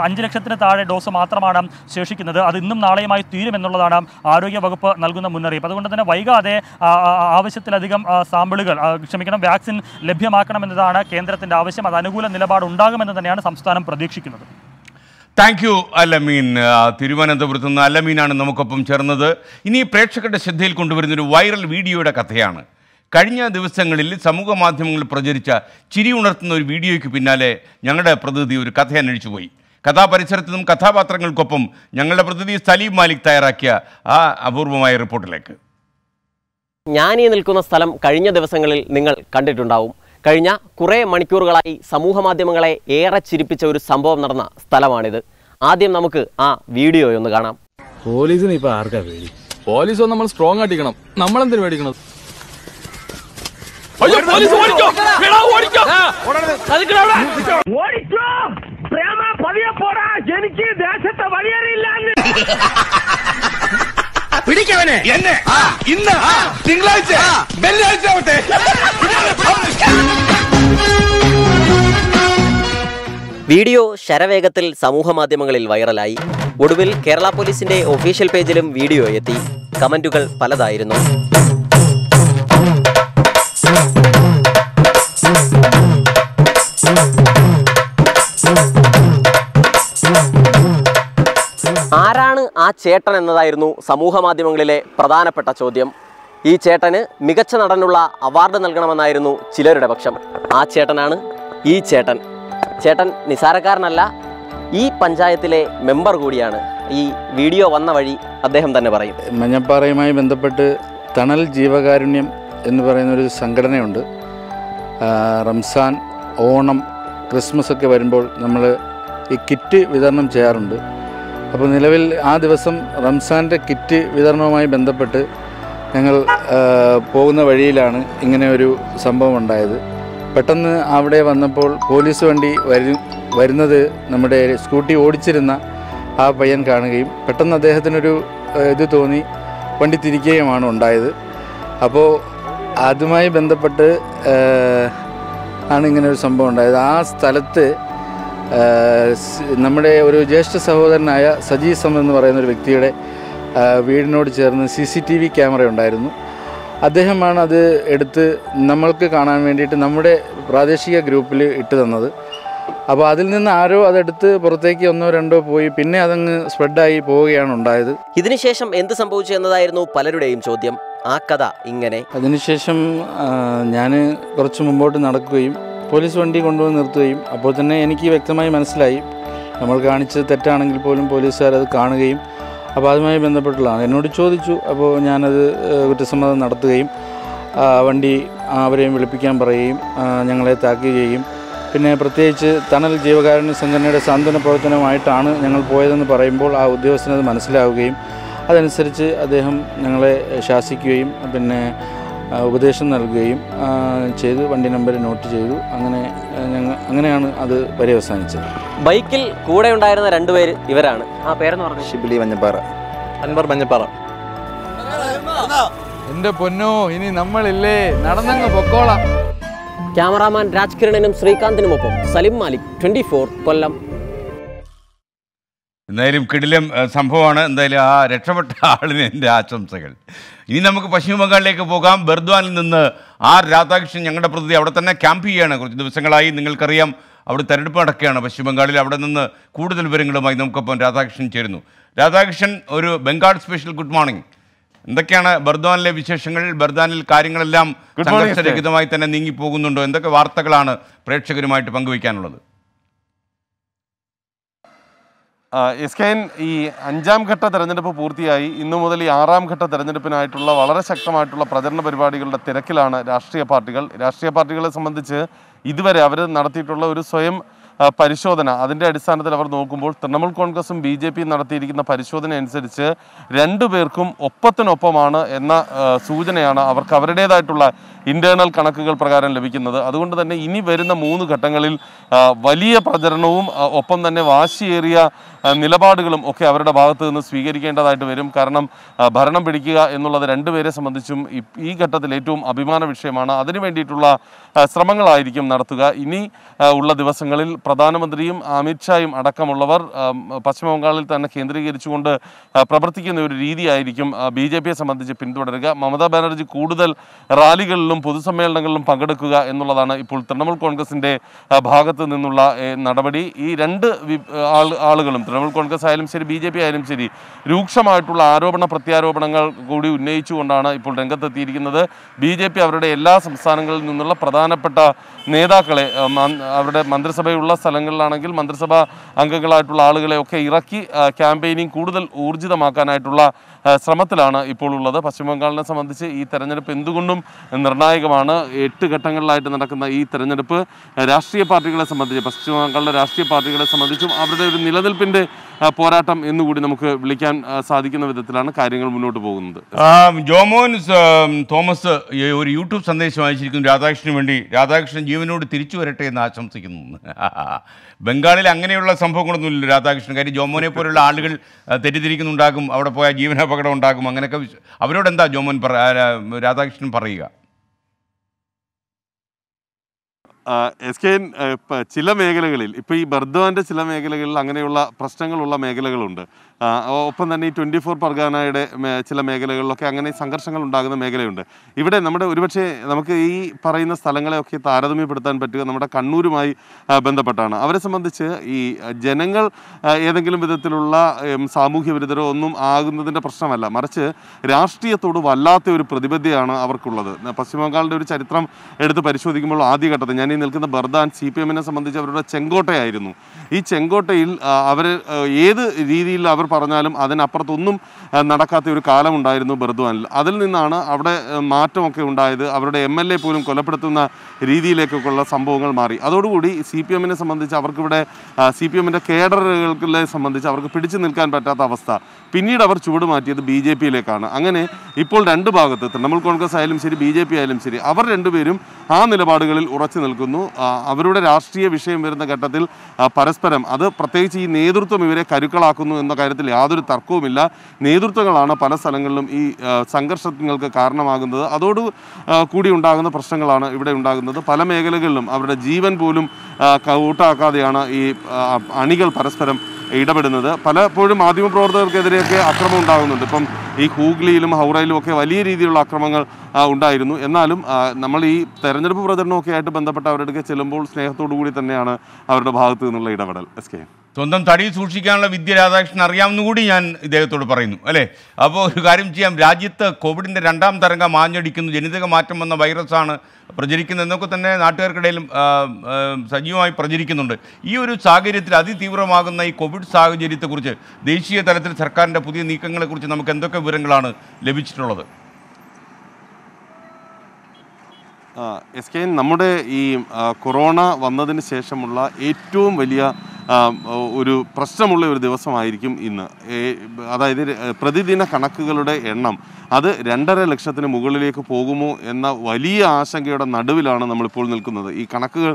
Speaker 2: അഞ്ച് അഞ്ച് ലക്ഷത്തിന് താഴെ ഡോസ് മാത്രമാണ് ശേഷിക്കുന്നത് അത് ഇന്നും നാളെയുമായി തീരുമെന്നുള്ളതാണ് ആരോഗ്യവകുപ്പ് നൽകുന്ന മുന്നറിയിപ്പ് അതുകൊണ്ട് തന്നെ വൈകാതെ ആവശ്യത്തിലധികം സാമ്പിളുകൾ ക്ഷമിക്കണം വാക്സിൻ ലഭ്യമാക്കണമെന്നതാണ് കേന്ദ്രത്തിൻ്റെ ആവശ്യം അത് അനുകൂല നിലപാടുണ്ടാകുമെന്ന് തന്നെയാണ് സംസ്ഥാനം പ്രതീക്ഷിക്കുന്നത്
Speaker 1: താങ്ക് യു അലമീൻ തിരുവനന്തപുരത്ത് നിന്ന് അലമീനാണ് നമുക്കൊപ്പം ചേർന്നത് ഇനി പ്രേക്ഷകരുടെ ശ്രദ്ധയിൽ കൊണ്ടുവരുന്ന ഒരു വൈറൽ വീഡിയോയുടെ കഥയാണ് കഴിഞ്ഞ ദിവസങ്ങളിൽ സമൂഹ മാധ്യമങ്ങളിൽ പ്രചരിച്ച ചിരി ഉണർത്തുന്ന ഒരു വീഡിയോയ്ക്ക് പിന്നാലെ ഞങ്ങളുടെ പ്രതിനിധി ഒരു കഥ അന്വേഷിച്ചു പോയി കഥാപരിസരത്തിനും കഥാപാത്രങ്ങൾക്കൊപ്പം ഞങ്ങളുടെ പ്രതിനിധി സലീം മാലിക് തയ്യാറാക്കിയ ആ അപൂർവമായ റിപ്പോർട്ടിലേക്ക്
Speaker 3: ഞാൻ ഈ നിൽക്കുന്ന സ്ഥലം കഴിഞ്ഞ ദിവസങ്ങളിൽ നിങ്ങൾ കണ്ടിട്ടുണ്ടാവും കഴിഞ്ഞ കുറേ മണിക്കൂറുകളായി സമൂഹ മാധ്യമങ്ങളെ ഏറെ ചിരിപ്പിച്ച ഒരു സംഭവം നടന്ന സ്ഥലമാണിത് ആദ്യം നമുക്ക് ആ വീഡിയോ ഒന്ന് കാണാം പോലീസിന് ഇപ്പൊ ആർക്കാ പേടി പോലീസോ നമ്മൾ സ്ട്രോങ് ആട്ടിക്കണം
Speaker 4: നമ്മൾ പേടിക്കണം
Speaker 2: ഓടിക്കോ ഓടിക്കോ
Speaker 1: ഓടിക്കോ പതിയെ പോടാ എനിക്ക് ദേശത്തെ വഴിയറിയില്ല പിടിക്കവനെ എന്നെ ഇന്ന് തിങ്കളാഴ്ച വെള്ളിയാഴ്ച ആവട്ടെ
Speaker 3: വീഡിയോ ശരവേഗത്തിൽ സമൂഹമാധ്യമങ്ങളിൽ വൈറലായി ഒടുവിൽ കേരള പോലീസിന്റെ ഒഫീഷ്യൽ പേജിലും വീഡിയോ എത്തി കമന്റുകൾ പലതായിരുന്നു ആ ചേട്ടൻ എന്നതായിരുന്നു സമൂഹ മാധ്യമങ്ങളിലെ പ്രധാനപ്പെട്ട ചോദ്യം ഈ ചേട്ടന് മികച്ച നടനുള്ള അവാർഡ് നൽകണമെന്നായിരുന്നു ചിലരുടെ പക്ഷം ആ ചേട്ടനാണ് ഈ ചേട്ടൻ ചേട്ടൻ നിസാരക്കാരനല്ല ഈ പഞ്ചായത്തിലെ മെമ്പർ കൂടിയാണ് ഈ വീഡിയോ വന്ന വഴി അദ്ദേഹം തന്നെ പറയും
Speaker 5: മഞ്ഞപ്പാറയുമായി ബന്ധപ്പെട്ട് തണൽ ജീവകാരുണ്യം എന്ന് പറയുന്ന ഒരു സംഘടനയുണ്ട് റംസാൻ ഓണം ക്രിസ്മസ് ഒക്കെ വരുമ്പോൾ നമ്മൾ ഈ കിറ്റ് വിതരണം ചെയ്യാറുണ്ട് അപ്പോൾ നിലവിൽ ആ ദിവസം റംസാൻ്റെ കിറ്റ് വിതരണവുമായി ബന്ധപ്പെട്ട് ഞങ്ങൾ പോകുന്ന വഴിയിലാണ് ഇങ്ങനെ ഒരു സംഭവം ഉണ്ടായത് പെട്ടെന്ന് അവിടെ വന്നപ്പോൾ പോലീസ് വണ്ടി വരു വരുന്നത് നമ്മുടെ സ്കൂട്ടി ഓടിച്ചിരുന്ന ആ പയ്യൻ കാണുകയും പെട്ടെന്ന് അദ്ദേഹത്തിനൊരു ഇത് തോന്നി വണ്ടി തിരിക്കുകയുമാണ് ഉണ്ടായത് അപ്പോൾ അതുമായി ബന്ധപ്പെട്ട് ആണ് ഇങ്ങനെ ഒരു സംഭവം ഉണ്ടായത് ആ സ്ഥലത്ത് നമ്മുടെ ഒരു ജ്യേഷ്ഠ സഹോദരനായ സജി സം എന്ന് പറയുന്ന ഒരു വ്യക്തിയുടെ വീടിനോട് ചേർന്ന് C C T V camera ഉണ്ടായിരുന്നു അദ്ദേഹമാണ് അത് എടുത്ത് നമ്മൾക്ക് കാണാൻ വേണ്ടിയിട്ട് നമ്മുടെ പ്രാദേശിക ഗ്രൂപ്പിൽ ഇട്ട് തന്നത് അപ്പോൾ അതിൽ നിന്ന് ആരോ അതെടുത്ത് പുറത്തേക്ക് ഒന്നോ രണ്ടോ പോയി പിന്നെ അതങ്ങ് സ്പ്രെഡായി പോവുകയാണ് ഉണ്ടായത്
Speaker 3: ഇതിനുശേഷം എന്ത് സംഭവിച്ചു എന്നതായിരുന്നു പലരുടെയും ചോദ്യം ആ കഥ
Speaker 5: ഇങ്ങനെ അതിനുശേഷം ഞാൻ കുറച്ച് മുമ്പോട്ട് നടക്കുകയും പോലീസ് വണ്ടി കൊണ്ടുവന്ന് നിർത്തുകയും അപ്പോൾ തന്നെ എനിക്ക് വ്യക്തമായി മനസ്സിലായി നമ്മൾ കാണിച്ചത് തെറ്റാണെങ്കിൽ പോലും പോലീസുകാർ അത് കാണുകയും അപ്പോൾ അതുമായി ബന്ധപ്പെട്ടുള്ളതാണ് എന്നോട് ചോദിച്ചു അപ്പോൾ ഞാനത് കുറ്റസമ്മതം നടത്തുകയും വണ്ടി അവരെയും വിളിപ്പിക്കാൻ പറയുകയും ഞങ്ങളെ താക്കുകയും പിന്നെ പ്രത്യേകിച്ച് തണൽ ജീവകാരുണ്യ സംഘടനയുടെ സാന്ത്വന പ്രവർത്തനമായിട്ടാണ് ഞങ്ങൾ പോയതെന്ന് പറയുമ്പോൾ ആ ഉദ്യോഗസ്ഥനത് മനസ്സിലാവുകയും അതനുസരിച്ച് അദ്ദേഹം ഞങ്ങളെ ശാസിക്കുകയും പിന്നെ ഉപദേശം നൽകുകയും ചെയ്തു വണ്ടി നമ്പർ നോട്ട് ചെയ്തു അങ്ങനെ ഞങ്ങൾ അങ്ങനെയാണ് അത് വരെ അവസാനിച്ചത്
Speaker 3: ബൈക്കിൽ കൂടെ ഉണ്ടായിരുന്ന രണ്ടുപേര് ഇവരാണ് ആ
Speaker 5: പേരെന്ന് പറഞ്ഞു ഷിബിലി മഞ്ഞപ്പാറ അൻവർ മഞ്ഞപ്പാറ എന്റെ പൊന്നോ ഇനി നമ്മളില്ലേ നടന്നങ്ങ്
Speaker 3: പൊക്കോളാം ക്യാമറാമാൻ രാജ്കിരണിനും ശ്രീകാന്തിനുമൊപ്പം സലിം മാലിക് ട്വന്റി ഫോർ കൊല്ലം
Speaker 1: എന്തായാലും കിടിലം സംഭവമാണ് എന്തായാലും ആ രക്ഷപ്പെട്ട ആളിന് എൻ്റെ ആശംസകൾ ഇനി നമുക്ക് പശ്ചിമ ബംഗാളിലേക്ക് പോകാം ബർദ്വാനിൽ നിന്ന് ആർ രാധാകൃഷ്ണൻ ഞങ്ങളുടെ പ്രതിനിധി അവിടെ തന്നെ ക്യാമ്പ് ചെയ്യുകയാണ് കുറച്ച് ദിവസങ്ങളായി നിങ്ങൾക്കറിയാം അവിടെ തെരഞ്ഞെടുപ്പ് നടക്കുകയാണ് പശ്ചിമ ബംഗാളിൽ അവിടെ നിന്ന് കൂടുതൽ വിവരങ്ങളുമായി നമുക്കൊപ്പം രാധാകൃഷ്ണൻ ചേരുന്നു രാധാകൃഷ്ണൻ ഒരു ബംഗാൾ സ്പെഷ്യൽ ഗുഡ് മോർണിംഗ് എന്തൊക്കെയാണ് ബർദ്വാനിലെ വിശേഷങ്ങൾ ബർദ്വാനിൽ കാര്യങ്ങളെല്ലാം സംഘർഷരഹിതമായി തന്നെ നീങ്ങി എന്തൊക്കെ വാർത്തകളാണ് പ്രേക്ഷകരുമായിട്ട് പങ്കുവയ്ക്കാനുള്ളത് എസ് കെ എൻ
Speaker 4: ഈ അഞ്ചാം ഘട്ട തെരഞ്ഞെടുപ്പ് പൂർത്തിയായി ഇന്നു മുതൽ ഈ ആറാം ഘട്ട തെരഞ്ഞെടുപ്പിനായിട്ടുള്ള വളരെ ശക്തമായിട്ടുള്ള പ്രചരണ പരിപാടികളുടെ തിരക്കിലാണ് രാഷ്ട്രീയ പാർട്ടികൾ രാഷ്ട്രീയ പാർട്ടികളെ സംബന്ധിച്ച് ഇതുവരെ അവർ നടത്തിയിട്ടുള്ള ഒരു സ്വയം പരിശോധന അതിൻ്റെ അടിസ്ഥാനത്തിൽ അവർ നോക്കുമ്പോൾ തൃണമൂൽ കോൺഗ്രസും ബി ജെ പിയും നടത്തിയിരിക്കുന്ന പരിശോധന അനുസരിച്ച് രണ്ടുപേർക്കും ഒപ്പത്തിനൊപ്പമാണ് എന്ന സൂചനയാണ് അവർക്ക് അവരുടേതായിട്ടുള്ള ഇന്റേണൽ കണക്കുകൾ പ്രകാരം ലഭിക്കുന്നത് അതുകൊണ്ട് തന്നെ ഇനി വരുന്ന മൂന്ന് ഘട്ടങ്ങളിൽ വലിയ പ്രചരണവും ഒപ്പം തന്നെ വാശിയേറിയ നിലപാടുകളും ഒക്കെ അവരുടെ ഭാഗത്തു നിന്ന് സ്വീകരിക്കേണ്ടതായിട്ട് വരും കാരണം ഭരണം പിടിക്കുക എന്നുള്ളത് രണ്ടുപേരെ സംബന്ധിച്ചും ഈ ഘട്ടത്തിൽ ഏറ്റവും അഭിമാന വിഷയമാണ് അതിനു വേണ്ടിയിട്ടുള്ള ശ്രമങ്ങളായിരിക്കും നടത്തുക ഇനി ഉള്ള ദിവസങ്ങളിൽ പ്രധാനമന്ത്രിയും അമിത്ഷായും അടക്കമുള്ളവർ പശ്ചിമ ബംഗാളിൽ തന്നെ കേന്ദ്രീകരിച്ചുകൊണ്ട് പ്രവർത്തിക്കുന്ന ഒരു രീതിയായിരിക്കും ബി ജെ പിയെ സംബന്ധിച്ച് പിന്തുടരുക മമതാ ബാനർജി കൂടുതൽ റാലികളിലും പൊതുസമ്മേളനങ്ങളിലും പങ്കെടുക്കുക എന്നുള്ളതാണ് ഇപ്പോൾ തൃണമൂൽ കോൺഗ്രസിൻ്റെ ഭാഗത്തു നിന്നുള്ള നടപടി ഈ രണ്ട് ആളുകളും തൃണമൂൽ കോൺഗ്രസ് ആയാലും ശരി ബി ജെ പി ആയാലും ശരി രൂക്ഷമായിട്ടുള്ള ആരോപണ പ്രത്യാരോപണങ്ങൾ കൂടി ഉന്നയിച്ചുകൊണ്ടാണ് ഇപ്പോൾ രംഗത്തെത്തിയിരിക്കുന്നത് ബി ജെ പി അവരുടെ എല്ലാ സംസ്ഥാനങ്ങളിൽ നിന്നുള്ള പ്രധാന പ്രധാനപ്പെട്ട നേതാക്കളെ അവരുടെ മന്ത്രിസഭയുള്ള സ്ഥലങ്ങളിലാണെങ്കിൽ മന്ത്രിസഭാ അംഗങ്ങളായിട്ടുള്ള ആളുകളെ ഒക്കെ ഇറക്കി ക്യാമ്പയിനിങ് കൂടുതൽ ഊർജിതമാക്കാനായിട്ടുള്ള ശ്രമത്തിലാണ് ഇപ്പോൾ ഉള്ളത് പശ്ചിമ ബംഗാളിനെ സംബന്ധിച്ച് ഈ തെരഞ്ഞെടുപ്പ് എന്തുകൊണ്ടും നിർണായകമാണ് എട്ട് ഘട്ടങ്ങളിലായിട്ട് നടക്കുന്ന ഈ തെരഞ്ഞെടുപ്പ് രാഷ്ട്രീയ പാർട്ടികളെ സംബന്ധിച്ച് പശ്ചിമ ബംഗാളിലെ രാഷ്ട്രീയ പാർട്ടികളെ സംബന്ധിച്ചും അവരുടെ ഒരു നിലനിൽപ്പിൻ്റെ പോരാട്ടം എന്നുകൂടി നമുക്ക് വിളിക്കാൻ സാധിക്കുന്ന വിധത്തിലാണ് കാര്യങ്ങൾ മുന്നോട്ട് പോകുന്നത്
Speaker 1: ജോമോൻ തോമസ് ഒരു യൂട്യൂബ് സന്ദേശം അയച്ചിരിക്കുന്നു രാധാകൃഷ്ണന് വേണ്ടി രാധാകൃഷ്ണൻ ജീവനോട് തിരിച്ചു വരട്ടെ എന്ന് ആശംസിക്കുന്നു ബംഗാളിൽ അങ്ങനെയുള്ള സംഭവങ്ങളൊന്നുമില്ല രാധാകൃഷ്ണൻ കാര്യം ജോമോനെ പോലുള്ള ആളുകൾ തെറ്റിദ്ധരിക്കുന്നുണ്ടാകും അവിടെ പോയാൽ ജീവനപകടം അപകടം ഉണ്ടാകും അങ്ങനെയൊക്കെ അവരോട് എന്താ ജോമോൻ പറ രാധാകൃഷ്ണൻ പറയുക എസ് കെ
Speaker 4: ചില മേഖലകളിൽ ഇപ്പോൾ ഈ ബർദ്വാൻ്റെ ചില മേഖലകളിൽ അങ്ങനെയുള്ള പ്രശ്നങ്ങളുള്ള മേഖലകളുണ്ട് ഒപ്പം തന്നെ ഈ ട്വൻറ്റി ഫോർ പർഗാനയുടെ ചില മേഖലകളിലൊക്കെ അങ്ങനെ സംഘർഷങ്ങൾ ഉണ്ടാകുന്ന മേഖലയുണ്ട് ഇവിടെ നമ്മുടെ ഒരുപക്ഷെ നമുക്ക് ഈ പറയുന്ന സ്ഥലങ്ങളെയൊക്കെ താരതമ്യപ്പെടുത്താൻ പറ്റുക നമ്മുടെ കണ്ണൂരുമായി ബന്ധപ്പെട്ടാണ് അവരെ സംബന്ധിച്ച് ഈ ജനങ്ങൾ ഏതെങ്കിലും വിധത്തിലുള്ള സാമൂഹ്യ വിരുദ്ധരോ ഒന്നും ആകുന്നതിൻ്റെ പ്രശ്നമല്ല മറിച്ച് രാഷ്ട്രീയത്തോട് വല്ലാത്ത ഒരു പ്രതിബദ്ധതയാണ് അവർക്കുള്ളത് പശ്ചിമ ബംഗാളിൻ്റെ ഒരു ചരിത്രം എടുത്ത് പരിശോധിക്കുമ്പോൾ ആദ്യഘട്ടത്തിൽ ഞാൻ ഈ നിൽക്കുന്ന ബർദാൻ സി പി എമ്മിനെ സംബന്ധിച്ച് അവരുടെ ചെങ്കോട്ടയായിരുന്നു ഈ ചെങ്കോട്ടയിൽ അവർ ഏത് രീതിയിൽ അവർ പറഞ്ഞാലും അതിനപ്പുറത്തൊന്നും നടക്കാത്ത ഒരു കാലമുണ്ടായിരുന്നു ബർദ്വാനിൽ അതിൽ നിന്നാണ് അവിടെ മാറ്റമൊക്കെ ഉണ്ടായത് അവരുടെ എം എൽ എ പോലും കൊലപ്പെടുത്തുന്ന രീതിയിലേക്കൊക്കെയുള്ള സംഭവങ്ങൾ മാറി അതോടുകൂടി സി പി എമ്മിനെ സംബന്ധിച്ച് അവർക്കിവിടെ സി പി എമ്മിൻ്റെ കേഡറുകളെ സംബന്ധിച്ച് അവർക്ക് പിടിച്ചു നിൽക്കാൻ പറ്റാത്ത അവസ്ഥ പിന്നീട് അവർ മാറ്റിയത് ബി ജെ പിയിലേക്കാണ് അങ്ങനെ ഇപ്പോൾ രണ്ട് ഭാഗത്ത് തൃണമൂൽ കോൺഗ്രസ് ആയാലും ശരി ബി ജെ പി ആയാലും ശരി അവർ രണ്ടുപേരും ആ നിലപാടുകളിൽ ഉറച്ചു നിൽക്കുന്നു അവരുടെ രാഷ്ട്രീയ വിഷയം വരുന്ന ഘട്ടത്തിൽ പരസ്പരം അത് പ്രത്യേകിച്ച് ഈ നേതൃത്വം ഇവരെ കരുക്കളാക്കുന്നു എന്ന കാര്യത്തിൽ കാര്യത്തിൽ യാതൊരു തർക്കവുമില്ല നേതൃത്വങ്ങളാണ് പല സ്ഥലങ്ങളിലും ഈ സംഘർഷങ്ങൾക്ക് കാരണമാകുന്നത് അതോട് കൂടി ഉണ്ടാകുന്ന പ്രശ്നങ്ങളാണ് ഇവിടെ ഉണ്ടാകുന്നത് പല മേഖലകളിലും അവരുടെ ജീവൻ പോലും കൂട്ടാക്കാതെയാണ് ഈ അണികൾ പരസ്പരം ഇടപെടുന്നത് പലപ്പോഴും മാധ്യമപ്രവർത്തകർക്കെതിരെയൊക്കെ അക്രമം ഉണ്ടാകുന്നുണ്ട് ഇപ്പം ഈ ഹൂഗ്ലിയിലും ഹൗറയിലും ഒക്കെ വലിയ രീതിയിലുള്ള അക്രമങ്ങൾ ഉണ്ടായിരുന്നു എന്നാലും നമ്മൾ ഈ തെരഞ്ഞെടുപ്പ് പ്രചരണമൊക്കെ ആയിട്ട് ബന്ധപ്പെട്ട് അവരുടെ ചെല്ലുമ്പോൾ സ്നേഹത്തോടു കൂടി തന്നെയാണ് അവരുടെ ഭാഗത്തു നിന്നുള്ള ഇടപെടൽ എസ് കെ
Speaker 1: സ്വന്തം തടി സൂക്ഷിക്കാനുള്ള വിദ്യ രാധാകൃഷ്ണൻ അറിയാമെന്ന് കൂടി ഞാൻ ഇദ്ദേഹത്തോട് പറയുന്നു അല്ലേ അപ്പോൾ ഒരു കാര്യം ചെയ്യാം രാജ്യത്ത് കോവിഡിൻ്റെ രണ്ടാം തരംഗം മാഞ്ഞടിക്കുന്നു ജനിതക മാറ്റം വന്ന വൈറസാണ് പ്രചരിക്കുന്നത് എന്നൊക്കെ തന്നെ നാട്ടുകാർക്കിടയിലും സജീവമായി പ്രചരിക്കുന്നുണ്ട് ഈ ഒരു സാഹചര്യത്തിൽ അതിതീവ്രമാകുന്ന ഈ കോവിഡ് സാഹചര്യത്തെക്കുറിച്ച് ദേശീയ തലത്തിൽ സർക്കാരിൻ്റെ പുതിയ നീക്കങ്ങളെക്കുറിച്ച് നമുക്ക് എന്തൊക്കെ വിവരങ്ങളാണ് ലഭിച്ചിട്ടുള്ളത് എസ് കെ നമ്മുടെ ഈ കൊറോണ വന്നതിന്
Speaker 4: ശേഷമുള്ള ഏറ്റവും വലിയ ഒരു പ്രശ്നമുള്ള ഒരു ദിവസമായിരിക്കും ഇന്ന് അതായത് പ്രതിദിന കണക്കുകളുടെ എണ്ണം അത് രണ്ടര ലക്ഷത്തിന് മുകളിലേക്ക് പോകുമോ എന്ന വലിയ ആശങ്കയുടെ നടുവിലാണ് നമ്മളിപ്പോൾ നിൽക്കുന്നത് ഈ കണക്കുകൾ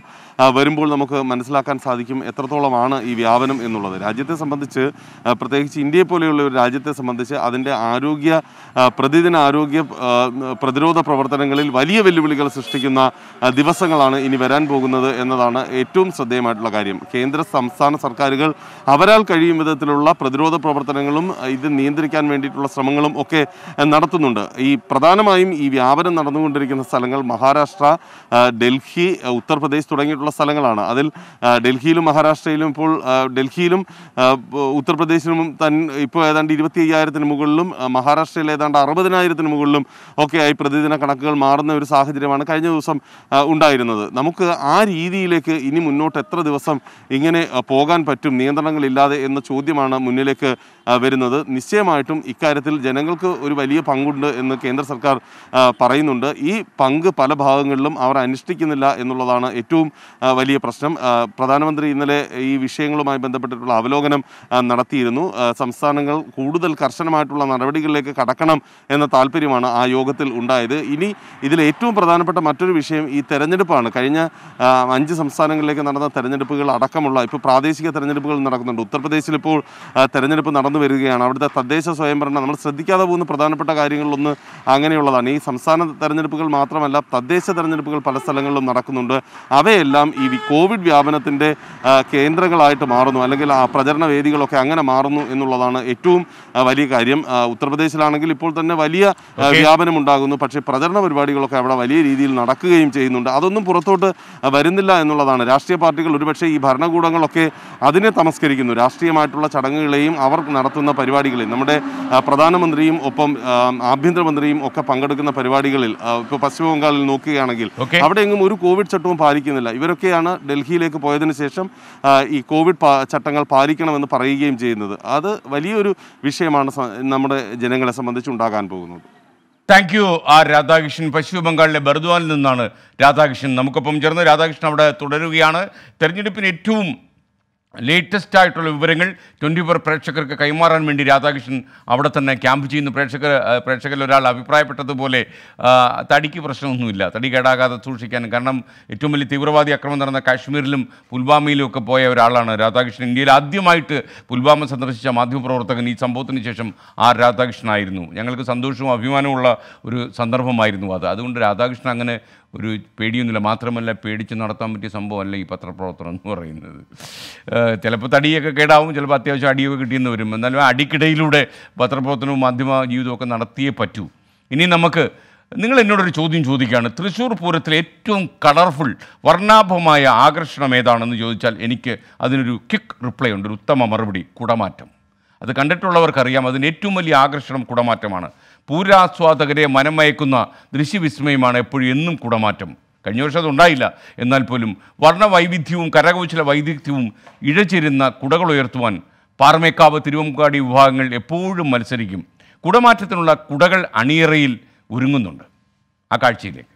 Speaker 4: വരുമ്പോൾ നമുക്ക് മനസ്സിലാക്കാൻ സാധിക്കും എത്രത്തോളമാണ് ഈ വ്യാപനം എന്നുള്ളത് രാജ്യത്തെ സംബന്ധിച്ച് പ്രത്യേകിച്ച് ഇന്ത്യയെ പോലെയുള്ള ഒരു രാജ്യത്തെ സംബന്ധിച്ച് അതിൻ്റെ ആരോഗ്യ പ്രതിദിന ആരോഗ്യ പ്രതിരോധ പ്രവർത്തനങ്ങളിൽ വലിയ വെല്ലുവിളികൾ സൃഷ്ടി അനുഷ്ഠിക്കുന്ന ദിവസങ്ങളാണ് ഇനി വരാൻ പോകുന്നത് എന്നതാണ് ഏറ്റവും ശ്രദ്ധേയമായിട്ടുള്ള കാര്യം കേന്ദ്ര സംസ്ഥാന സർക്കാരുകൾ അവരാൽ കഴിയും വിധത്തിലുള്ള പ്രതിരോധ പ്രവർത്തനങ്ങളും ഇത് നിയന്ത്രിക്കാൻ വേണ്ടിയിട്ടുള്ള ശ്രമങ്ങളും ഒക്കെ നടത്തുന്നുണ്ട് ഈ പ്രധാനമായും ഈ വ്യാപനം നടന്നുകൊണ്ടിരിക്കുന്ന സ്ഥലങ്ങൾ മഹാരാഷ്ട്ര ഡൽഹി ഉത്തർപ്രദേശ് തുടങ്ങിയിട്ടുള്ള സ്ഥലങ്ങളാണ് അതിൽ ഡൽഹിയിലും മഹാരാഷ്ട്രയിലും ഇപ്പോൾ ഡൽഹിയിലും ഉത്തർപ്രദേശിലും തൻ ഇപ്പോൾ ഏതാണ്ട് ഇരുപത്തി അയ്യായിരത്തിന് മുകളിലും മഹാരാഷ്ട്രയിൽ ഏതാണ്ട് അറുപതിനായിരത്തിന് മുകളിലും ഒക്കെയായി പ്രതിദിന കണക്കുകൾ മാറുന്ന ഒരു സാഹചര്യമാണ് കഴിഞ്ഞ കഴിഞ്ഞ ദിവസം ഉണ്ടായിരുന്നത് നമുക്ക് ആ രീതിയിലേക്ക് ഇനി മുന്നോട്ട് എത്ര ദിവസം ഇങ്ങനെ പോകാൻ പറ്റും നിയന്ത്രണങ്ങളില്ലാതെ എന്ന ചോദ്യമാണ് മുന്നിലേക്ക് വരുന്നത് നിശ്ചയമായിട്ടും ഇക്കാര്യത്തിൽ ജനങ്ങൾക്ക് ഒരു വലിയ പങ്കുണ്ട് എന്ന് കേന്ദ്ര സർക്കാർ പറയുന്നുണ്ട് ഈ പങ്ക് പല ഭാഗങ്ങളിലും അവർ അനുഷ്ഠിക്കുന്നില്ല എന്നുള്ളതാണ് ഏറ്റവും വലിയ പ്രശ്നം പ്രധാനമന്ത്രി ഇന്നലെ ഈ വിഷയങ്ങളുമായി ബന്ധപ്പെട്ടിട്ടുള്ള അവലോകനം നടത്തിയിരുന്നു സംസ്ഥാനങ്ങൾ കൂടുതൽ കർശനമായിട്ടുള്ള നടപടികളിലേക്ക് കടക്കണം എന്ന താല്പര്യമാണ് ആ യോഗത്തിൽ ഉണ്ടായത് ഇനി ഇതിൽ ഏറ്റവും പ്രധാനപ്പെട്ട മറ്റൊരു വിഷയം ഈ തെരഞ്ഞെടുപ്പാണ് കഴിഞ്ഞ അഞ്ച് സംസ്ഥാനങ്ങളിലേക്ക് നടന്ന തെരഞ്ഞെടുപ്പുകൾ അടക്കമുള്ള ഇപ്പോൾ പ്രാദേശിക തെരഞ്ഞെടുപ്പുകൾ നടക്കുന്നുണ്ട് ഉത്തർപ്രദേശിൽ ഇപ്പോൾ തെരഞ്ഞെടുപ്പ് നടന്നു വരികയാണ് അവിടുത്തെ തദ്ദേശ സ്വയംഭരണം നമ്മൾ ശ്രദ്ധിക്കാതെ പോകുന്ന പ്രധാനപ്പെട്ട കാര്യങ്ങളിലൊന്ന് അങ്ങനെയുള്ളതാണ് ഈ സംസ്ഥാന തെരഞ്ഞെടുപ്പുകൾ മാത്രമല്ല തദ്ദേശ തെരഞ്ഞെടുപ്പുകൾ പല സ്ഥലങ്ങളിലും നടക്കുന്നുണ്ട് അവയെല്ലാം ഈ കോവിഡ് വ്യാപനത്തിൻ്റെ കേന്ദ്രങ്ങളായിട്ട് മാറുന്നു അല്ലെങ്കിൽ ആ പ്രചരണ വേദികളൊക്കെ അങ്ങനെ മാറുന്നു എന്നുള്ളതാണ് ഏറ്റവും വലിയ കാര്യം ഉത്തർപ്രദേശിലാണെങ്കിൽ ഇപ്പോൾ തന്നെ വലിയ വ്യാപനം ഉണ്ടാകുന്നു പക്ഷേ പ്രചരണ പരിപാടികളൊക്കെ അവിടെ വലിയ രീതിയിൽ നടക്കുകയും ചെയ്യുന്നുണ്ട് അതൊന്നും പുറത്തോട്ട് വരുന്നില്ല എന്നുള്ളതാണ് രാഷ്ട്രീയ പാർട്ടികൾ ഒരുപക്ഷെ ഈ ഭരണകൂടങ്ങളൊക്കെ അതിനെ തമസ്കരിക്കുന്നു രാഷ്ട്രീയമായിട്ടുള്ള ചടങ്ങുകളെയും അവർ നടത്തുന്ന പരിപാടികളെയും നമ്മുടെ പ്രധാനമന്ത്രിയും ഒപ്പം ആഭ്യന്തരമന്ത്രിയും ഒക്കെ പങ്കെടുക്കുന്ന പരിപാടികളിൽ ഇപ്പോൾ പശ്ചിമ ബംഗാളിൽ നോക്കുകയാണെങ്കിൽ അവിടെ എങ്ങും ഒരു കോവിഡ് ചട്ടവും പാലിക്കുന്നില്ല ഇവരൊക്കെയാണ് ഡൽഹിയിലേക്ക് പോയതിന് ശേഷം ഈ കോവിഡ് ചട്ടങ്ങൾ പാലിക്കണമെന്ന് പറയുകയും ചെയ്യുന്നത് അത് വലിയൊരു വിഷയമാണ് നമ്മുടെ ജനങ്ങളെ സംബന്ധിച്ച് ഉണ്ടാകാൻ പോകുന്നത്
Speaker 1: താങ്ക് യു ആർ രാധാകൃഷ്ണൻ പശ്ചിമ ബംഗാളിലെ ബർദ്വാനിൽ നിന്നാണ് രാധാകൃഷ്ണൻ നമുക്കൊപ്പം ചേർന്ന് രാധാകൃഷ്ണൻ അവിടെ തുടരുകയാണ് തെരഞ്ഞെടുപ്പിന് ഏറ്റവും ലേറ്റസ്റ്റ് ആയിട്ടുള്ള വിവരങ്ങൾ ട്വൻറ്റി ഫോർ പ്രേക്ഷകർക്ക് കൈമാറാൻ വേണ്ടി രാധാകൃഷ്ണൻ അവിടെ തന്നെ ക്യാമ്പ് ചെയ്യുന്ന പ്രേക്ഷകർ പ്രേക്ഷകരിൽ ഒരാൾ അഭിപ്രായപ്പെട്ടതുപോലെ തടിക്ക് പ്രശ്നമൊന്നുമില്ല തടി കേടാകാതെ സൂക്ഷിക്കാൻ കാരണം ഏറ്റവും വലിയ തീവ്രവാദി ആക്രമണം നടന്ന കാശ്മീരിലും പുൽവാമയിലും ഒക്കെ പോയ ഒരാളാണ് രാധാകൃഷ്ണൻ ഇന്ത്യയിൽ ആദ്യമായിട്ട് പുൽവാമ സന്ദർശിച്ച മാധ്യമപ്രവർത്തകൻ ഈ സംഭവത്തിന് ശേഷം ആർ രാധാകൃഷ്ണനായിരുന്നു ഞങ്ങൾക്ക് സന്തോഷവും അഭിമാനമുള്ള ഒരു സന്ദർഭമായിരുന്നു അത് അതുകൊണ്ട് രാധാകൃഷ്ണൻ അങ്ങനെ ഒരു പേടിയൊന്നുമില്ല മാത്രമല്ല പേടിച്ച് നടത്താൻ പറ്റിയ സംഭവമല്ല ഈ പത്രപ്രവർത്തനം എന്ന് പറയുന്നത് ചിലപ്പോൾ തടിയൊക്കെ കേടാവും ചിലപ്പോൾ അത്യാവശ്യം അടിയൊക്കെ കിട്ടിയെന്ന് വരും എന്നാലും അടിക്കിടയിലൂടെ പത്രപ്രവർത്തനവും മാധ്യമ ജീവിതമൊക്കെ നടത്തിയേ പറ്റൂ ഇനി നമുക്ക് നിങ്ങൾ എന്നോടൊരു ചോദ്യം ചോദിക്കുകയാണ് തൃശ്ശൂർ പൂരത്തിലെ ഏറ്റവും കളർഫുൾ വർണ്ണാഭമായ ആകർഷണം ഏതാണെന്ന് ചോദിച്ചാൽ എനിക്ക് അതിനൊരു ക്വിക്ക് റിപ്ലൈ ഉണ്ട് ഒരു ഉത്തമ മറുപടി കുടമാറ്റം അത് കണ്ടിട്ടുള്ളവർക്കറിയാം അതിന് ഏറ്റവും വലിയ ആകർഷണം കുടമാറ്റമാണ് പൂരാസ്വാദകരെ മനമയക്കുന്ന ദൃശ്യവിസ്മയമാണ് എപ്പോഴും എന്നും കുടമാറ്റം കഴിഞ്ഞ വർഷം അതുണ്ടായില്ല എന്നാൽ പോലും വർണ്ണവൈവിധ്യവും കരകൗശല വൈദഗ്ധ്യവും ഇഴചേരുന്ന കുടകൾ ഉയർത്തുവാൻ പാറമേക്കാവ് തിരുവമ്പാടി വിഭാഗങ്ങൾ എപ്പോഴും മത്സരിക്കും കുടമാറ്റത്തിനുള്ള കുടകൾ അണിയറയിൽ ഒരുങ്ങുന്നുണ്ട് ആ കാഴ്ചയിലേക്ക്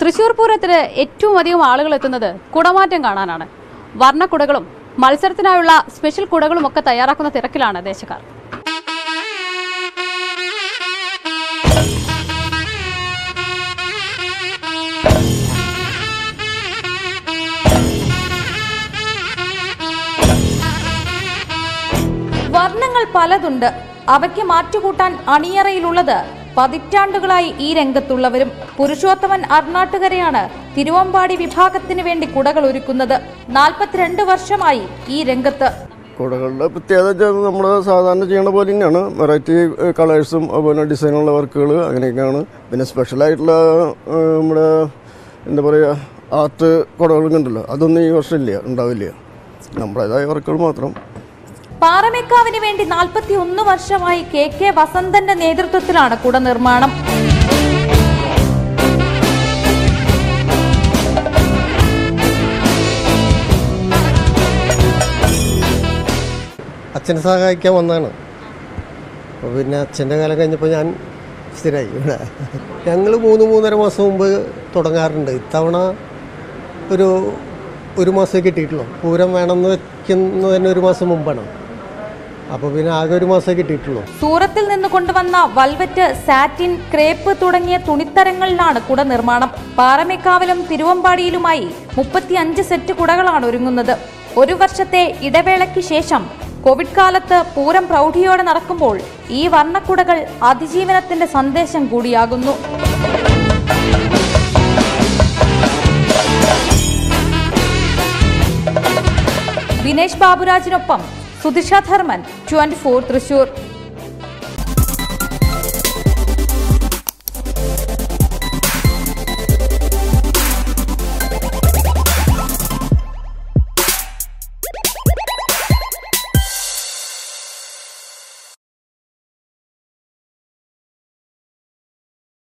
Speaker 6: തൃശൂർ പൂരത്തിന് ഏറ്റവും അധികം ആളുകൾ എത്തുന്നത് കുടമാറ്റം കാണാനാണ് വർണ്ണക്കുടകളും മത്സരത്തിനായുള്ള സ്പെഷ്യൽ കുടകളും ഒക്കെ തയ്യാറാക്കുന്ന തിരക്കിലാണ് ദേശക്കാർ പ്രശ്നങ്ങൾ പലതുണ്ട് അവയ്ക്ക് മാറ്റുകൂട്ടാൻ അണിയറയിലുള്ളത് പതിറ്റാണ്ടുകളായി ഈ രംഗത്തുള്ളവരും പുരുഷോത്തമൻ അർണാട്ടുകരയാണ് തിരുവമ്പാടി വിഭാഗത്തിന് വേണ്ടി കുടകൾ ഒരുക്കുന്നത് നാൽപ്പത്തിരണ്ട് വർഷമായി ഈ രംഗത്ത്
Speaker 5: കുടകളുടെ പ്രത്യേകത നമ്മൾ സാധാരണ ചെയ്യണ പോലെ തന്നെയാണ് വെറൈറ്റി കളേഴ്സും അതുപോലെ ഡിസൈനുള്ള വർക്കുകൾ അങ്ങനെയൊക്കെയാണ് പിന്നെ സ്പെഷ്യലായിട്ടുള്ള നമ്മുടെ എന്താ പറയുക ആർട്ട് കുടകളൊക്കെ ഉണ്ടല്ലോ അതൊന്നും ഈ വർഷം ഇല്ല ഉണ്ടാവില്ല നമ്മുടേതായ വർക്കുകൾ മാത്രം
Speaker 6: പാറമേക്കാവിന് വേണ്ടി നാൽപ്പത്തി ഒന്ന് വർഷമായി കെ കെ വസന്തന്റെ നേതൃത്വത്തിലാണ് കുട നിർമ്മാണം
Speaker 3: അച്ഛനെ സഹായിക്കാൻ വന്നാണ് അപ്പോൾ പിന്നെ അച്ഛൻ്റെ കാലം കഴിഞ്ഞപ്പോൾ ഞാൻ സ്ഥിരമായി ഇവിടെ ഞങ്ങൾ മൂന്ന് മൂന്നര മാസം മുമ്പ് തുടങ്ങാറുണ്ട് ഇത്തവണ ഒരു ഒരു മാസമേ കിട്ടിയിട്ടുള്ളൂ പൂരം വേണമെന്ന് വെക്കുന്നതിന് ഒരു മാസം മുമ്പാണ് അപ്പോൾ പിന്നെ ആകെ
Speaker 5: ഒരു മാസം കിട്ടിയിട്ടുള്ളൂ
Speaker 6: സൂറത്തിൽ നിന്ന് കൊണ്ടുവന്ന വൽവറ്റ് സാറ്റിൻ ക്രേപ്പ് തുടങ്ങിയ തുണിത്തരങ്ങളിലാണ് കുട നിർമ്മാണം പാറമേക്കാവിലും തിരുവമ്പാടിയിലുമായി മുപ്പത്തി അഞ്ച് സെറ്റ് കുടകളാണ് ഒരുങ്ങുന്നത് ഒരു വർഷത്തെ ഇടവേളയ്ക്ക് ശേഷം കോവിഡ് കാലത്ത് പൂരം പ്രൗഢിയോടെ നടക്കുമ്പോൾ ഈ വർണ്ണക്കുടകൾ അതിജീവനത്തിന്റെ സന്ദേശം കൂടിയാകുന്നു വിനേഷ് ബാബുരാജിനൊപ്പം സുതിഷ ധർമ്മൻ ട്വൻറ്റി ഫോർ തൃശൂർ